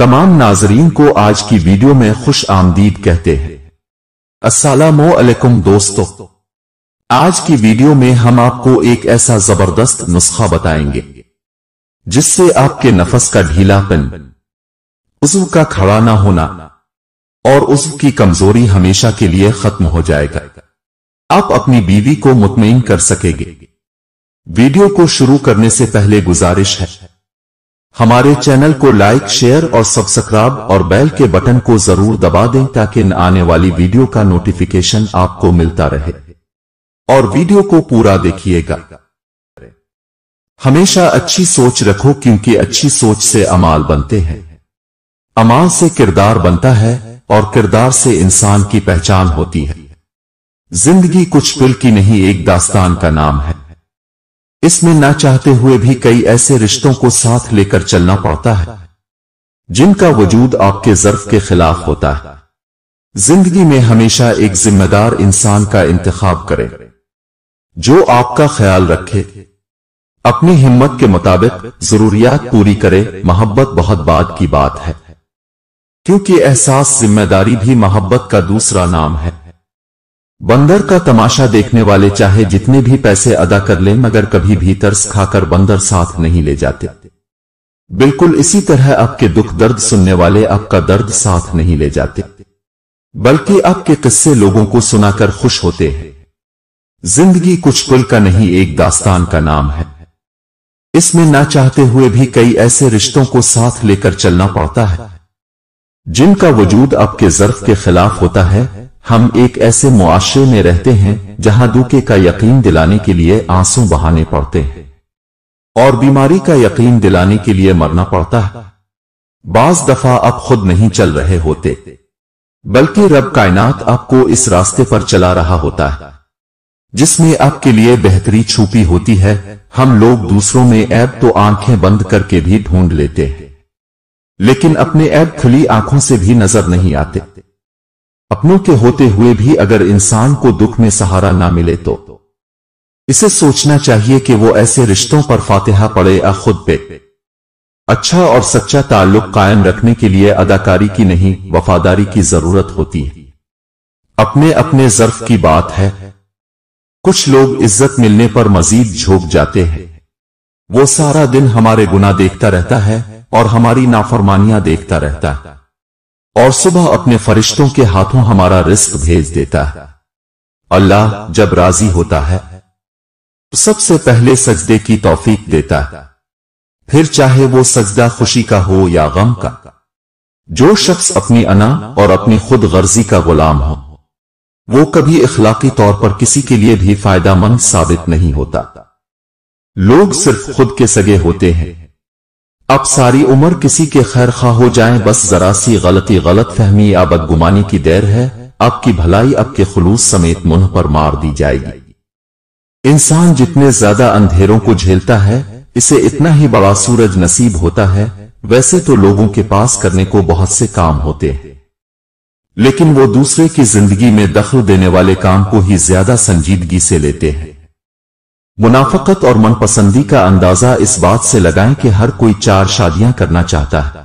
तमाम नाजरीन को आज की वीडियो में खुश आमदीद कहते हैं असलकुम दोस्तों आज की वीडियो में हम आपको एक ऐसा जबरदस्त नुस्खा बताएंगे जिससे आपके नफस का ढीलापन उज्व का खड़ा ना होना और उज्व की कमजोरी हमेशा के लिए खत्म हो जाएगा आप अपनी बीवी को मुतमिन कर सकेंगे वीडियो को शुरू करने से पहले गुजारिश है हमारे चैनल को लाइक शेयर और सब्सक्राइब और बेल के बटन को जरूर दबा दें ताकि आने वाली वीडियो का नोटिफिकेशन आपको मिलता रहे और वीडियो को पूरा देखिएगा हमेशा अच्छी सोच रखो क्योंकि अच्छी सोच से अमाल बनते हैं अमाल से किरदार बनता है और किरदार से इंसान की पहचान होती है जिंदगी कुछ पिल की नहीं एक दास्तान का नाम है इसमें ना चाहते हुए भी कई ऐसे रिश्तों को साथ लेकर चलना पड़ता है जिनका वजूद आपके जर्फ के खिलाफ होता है जिंदगी में हमेशा एक जिम्मेदार इंसान का इंतखाब करें जो आपका ख्याल रखे अपनी हिम्मत के मुताबिक जरूरियात पूरी करे मोहब्बत बहुत बाद की बात है क्योंकि एहसास जिम्मेदारी भी मोहब्बत का दूसरा नाम है बंदर का तमाशा देखने वाले चाहे जितने भी पैसे अदा कर लें मगर कभी भी तर्स खाकर बंदर साथ नहीं ले जाते बिल्कुल इसी तरह आपके दुख दर्द सुनने वाले आपका दर्द साथ नहीं ले जाते बल्कि आपके किस्से लोगों को सुनाकर खुश होते हैं जिंदगी कुछ कुल का नहीं एक दास्तान का नाम है इसमें ना चाहते हुए भी कई ऐसे रिश्तों को साथ लेकर चलना पड़ता है जिनका वजूद आपके जर्फ के खिलाफ होता है हम एक ऐसे मुआशरे में रहते हैं जहां दुखे का यकीन दिलाने के लिए आंसू बहाने पड़ते हैं और बीमारी का यकीन दिलाने के लिए मरना पड़ता है बाज दफा आप खुद नहीं चल रहे होते बल्कि रब कायनात आपको इस रास्ते पर चला रहा होता है जिसमें आपके लिए बेहतरी छुपी होती है हम लोग दूसरों में ऐब तो आंखें बंद करके भी ढूंढ लेते हैं लेकिन अपने ऐब खुली आंखों से भी नजर नहीं आते अपनों के होते हुए भी अगर इंसान को दुख में सहारा ना मिले तो इसे सोचना चाहिए कि वो ऐसे रिश्तों पर फातिहा पड़े या खुद पे अच्छा और सच्चा ताल्लुक कायम रखने के लिए अदाकारी की नहीं वफादारी की जरूरत होती है अपने अपने जर्फ की बात है कुछ लोग इज्जत मिलने पर मजीद झोंक जाते हैं वो सारा दिन हमारे गुना देखता रहता है और हमारी नाफरमानियां देखता रहता है और सुबह अपने फरिश्तों के हाथों हमारा रिस्क भेज देता है अल्लाह जब राजी होता है तो सबसे पहले सजदे की तौफीक देता है फिर चाहे वो सजदा खुशी का हो या गम का जो शख्स अपनी अना और अपनी खुद गर्जी का गुलाम हो वो कभी इखलाकी तौर पर किसी के लिए भी फायदा मंद साबित नहीं होता लोग सिर्फ खुद के सगे होते हैं अब सारी उम्र किसी के खैर खा हो जाए बस जरा सी गलती गलत फहमी या बदगुमानी की देर है आपकी भलाई आपके खलूस समेत मुंह पर मार दी जाएगी इंसान जितने ज्यादा अंधेरों को झेलता है इसे इतना ही बड़ा सूरज नसीब होता है वैसे तो लोगों के पास करने को बहुत से काम होते हैं लेकिन वो दूसरे की जिंदगी में दखल देने वाले काम को ही ज्यादा संजीदगी से लेते हैं मुनाफकत और मनपसंदी का अंदाजा इस बात से लगाएं कि हर कोई चार शादियां करना चाहता है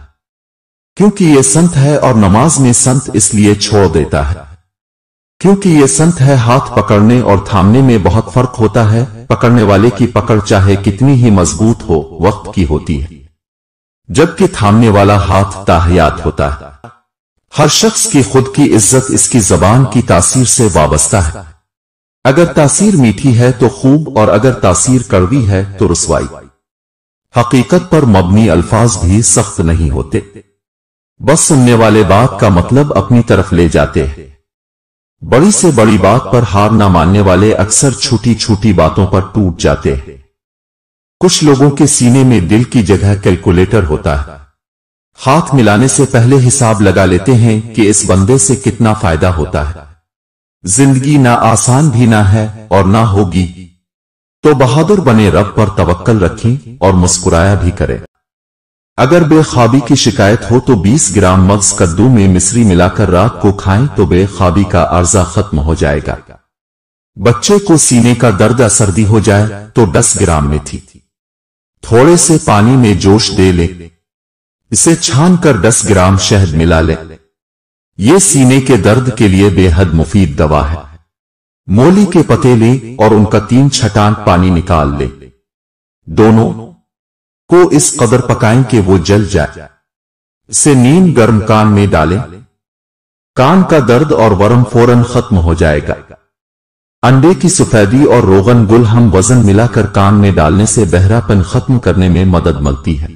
क्योंकि ये संत है और नमाज में संत इसलिए छोड़ देता है क्योंकि ये संत है हाथ पकड़ने और थामने में बहुत फर्क होता है पकड़ने वाले की पकड़ चाहे कितनी ही मजबूत हो वक्त की होती है जबकि थामने वाला हाथ ताहियात होता है हर शख्स की खुद की इज्जत इसकी जबान की तासीर से वाबस्ता है अगर तासीर मीठी है तो खूब और अगर तासीर कड़वी है तो रसवाई हकीकत पर मबनी अल्फाज भी सख्त नहीं होते बस सुनने वाले बात का मतलब अपनी तरफ ले जाते हैं बड़ी से बड़ी बात पर हार ना मानने वाले अक्सर छोटी छोटी बातों पर टूट जाते हैं कुछ लोगों के सीने में दिल की जगह कैलकुलेटर होता है हाथ मिलाने से पहले हिसाब लगा लेते हैं कि इस बंदे से कितना फायदा होता है जिंदगी ना आसान भी ना है और ना होगी तो बहादुर बने रब पर तवक्कल रखें और मुस्कुराया भी करें अगर बेखाबी की शिकायत हो तो 20 ग्राम मग्स कद्दू में मिश्री मिलाकर रात को खाएं तो बेखाबी का अर्जा खत्म हो जाएगा बच्चे को सीने का दर्द या सर्दी हो जाए तो 10 ग्राम में थी थोड़े से पानी में जोश दे ले इसे छान कर 10 ग्राम शहद मिला ले ये सीने के दर्द के लिए बेहद मुफीद दवा है मोली के पते ले और उनका तीन छटांक पानी निकाल ले दोनों को इस कदर पकाएं कि वो जल जाए से नीम गर्म कान में डालें कान का दर्द और वरम फौरन खत्म हो जाएगा अंडे की सफेदी और रोगन गुल हम वजन मिलाकर कान में डालने से बहरापन खत्म करने में मदद मिलती है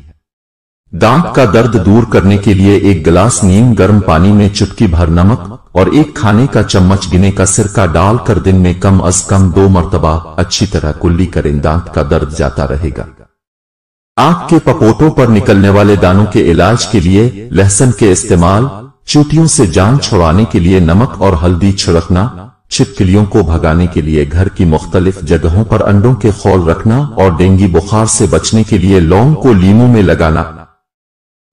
दांत का दर्द दूर करने के लिए एक गिलास नीम गर्म पानी में चुटकी भर नमक और एक खाने का चम्मच गिने का सिरका डाल कर दिन में कम अज कम दो मरतबा अच्छी तरह कुल्ली करें दांत का दर्द जाता रहेगा आंख के पपोटों पर निकलने वाले दानों के इलाज के लिए लहसन के इस्तेमाल चूटियों से जान छुड़ाने के लिए नमक और हल्दी छिड़कना छिपकलियों को भगाने के लिए घर की मुख्तलिफ जगहों पर अंडों के खोल रखना और डेंगू बुखार से बचने के लिए लौंग को लीमू में लगाना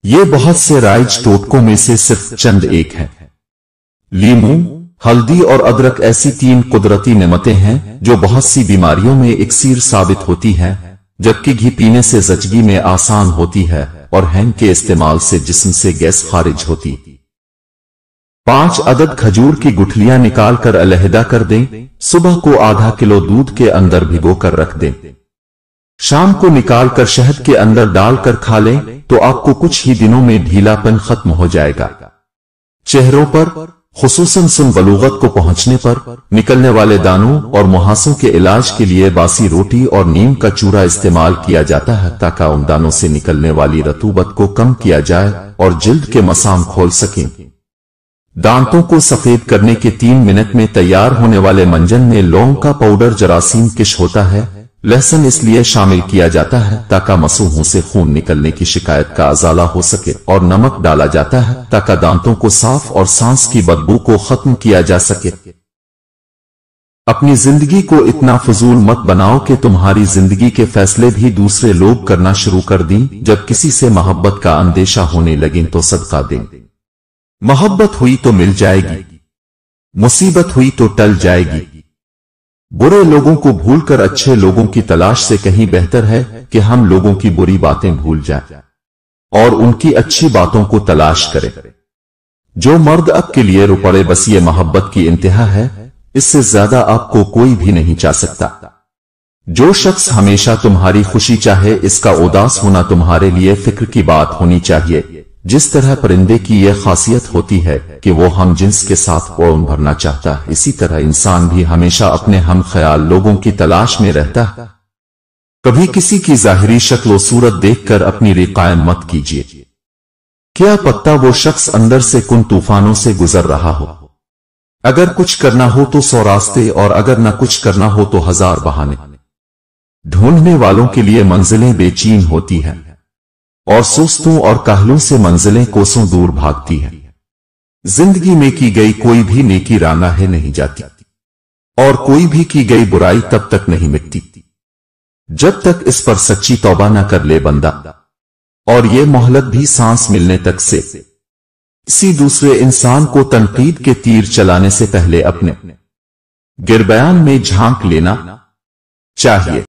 ये बहुत से राइज टोटकों में से सिर्फ चंद एक है लीमू हल्दी और अदरक ऐसी तीन कुदरती नमतें हैं जो बहुत सी बीमारियों में इक्सीर साबित होती है जबकि घी पीने से जचगी में आसान होती है और हैंग के इस्तेमाल से जिसम से गैस खारिज होती पांच अदद खजूर की गुठलियां निकालकर अलहदा कर दें सुबह को आधा किलो दूध के अंदर भिगो कर रख दें शाम को निकाल कर शहद के अंदर डालकर खा लें तो आपको कुछ ही दिनों में ढीलापन खत्म हो जाएगा चेहरों पर खसूसन सुन बलूगत को पहुंचने पर निकलने वाले दानों और मुहासों के इलाज के लिए बासी रोटी और नीम का चूरा इस्तेमाल किया जाता है ताकि उन दानों से निकलने वाली रतूबत को कम किया जाए और जिल्द के मसाम खोल सकें दांतों को सफेद करने के तीन मिनट में तैयार होने वाले मंजन में लौंग का पाउडर जरासीम किश होता है लहसन इसलिए शामिल किया जाता है ताकि मसूहों से खून निकलने की शिकायत का अजाला हो सके और नमक डाला जाता है ताका दांतों को साफ और सांस की बदबू को खत्म किया जा सके अपनी जिंदगी को इतना फजूल मत बनाओ कि तुम्हारी जिंदगी के फैसले भी दूसरे लोग करना शुरू कर दें जब किसी से मोहब्बत का अंदेशा होने लगे तो सदका दें मोहब्बत हुई तो मिल जाएगी मुसीबत हुई तो टल जाएगी बुरे लोगों को भूलकर अच्छे लोगों की तलाश से कहीं बेहतर है कि हम लोगों की बुरी बातें भूल जाएं और उनकी अच्छी बातों को तलाश करें जो मर्द अब के लिए रुपड़े बस ये मोहब्बत की इंतहा है इससे ज्यादा आपको कोई भी नहीं चाह सकता जो शख्स हमेशा तुम्हारी खुशी चाहे इसका उदास होना तुम्हारे लिए फिक्र की बात होनी चाहिए जिस तरह परिंदे की यह खासियत होती है कि वो हम जिन्स के साथ ओम भरना चाहता है इसी तरह इंसान भी हमेशा अपने हम ख्याल लोगों की तलाश में रहता है कभी किसी की जाहिरी शक्ल सूरत देखकर अपनी रिकायत मत कीजिए क्या पत्ता वो शख्स अंदर से कुन तूफानों से गुजर रहा हो अगर कुछ करना हो तो सौ रास्ते और अगर ना कुछ करना हो तो हजार बहाने ढूंढने वालों के लिए मंजिलें बेचीन होती हैं और सोस्तों और कहलों से मंजिलें कोसों दूर भागती है जिंदगी में की गई कोई भी नेकी राना है नहीं जाती और कोई भी की गई बुराई तब तक नहीं मिटती जब तक इस पर सच्ची तौबा ना कर ले बंदा और ये मोहलत भी सांस मिलने तक से किसी दूसरे इंसान को तनकीद के तीर चलाने से पहले अपने गिरबयान में झांक लेना चाहिए